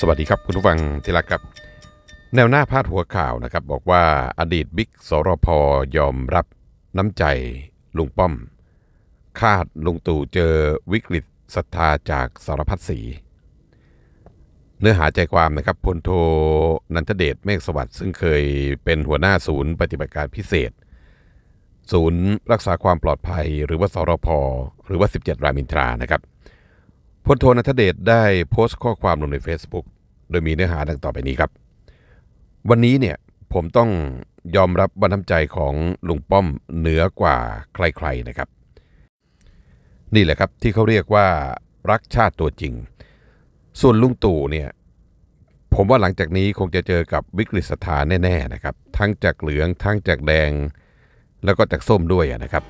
สวัสดีครับคุณผู้ฟังที่รักครับ แนวหน้าพาดหัวข่าวนะครับบอกว่าอดีตบิ๊กสรพยอมรับน้ำใจ ลุงป้อม คาดลุงตู่เจอวิกฤตศรัทธาจากสารพัดสีเนื้อหาใจความนะครับพลโทนันทเดชเมฆสวัสดิ์ซึ่งเคยเป็นหัวหน้าศูนย์ปฏิบัติการพิเศษ ศูนย์รักษาความปลอดภัยหรือว่าสรพ หรือว่า 17 รามินทรานะครับพลโทนัทเดชได้โพสต์ข้อความลงใน Facebook โดยมีเนื้อหาดังต่อไปนี้ครับ วันนี้เนี่ยผมต้องยอมรับบันทำใจของลุงป้อมเหนือกว่าใคร ๆนะครับ นี่แหละครับที่เขาเรียกว่ารักชาติตัวจริง ส่วนลุงตู่เนี่ยผมว่าหลังจากนี้คงจะเจอกับวิกฤตสถานแน่ๆนะครับ ทั้งจากเหลืองทั้งจากแดงแล้วก็จากส้มด้วยนะครับ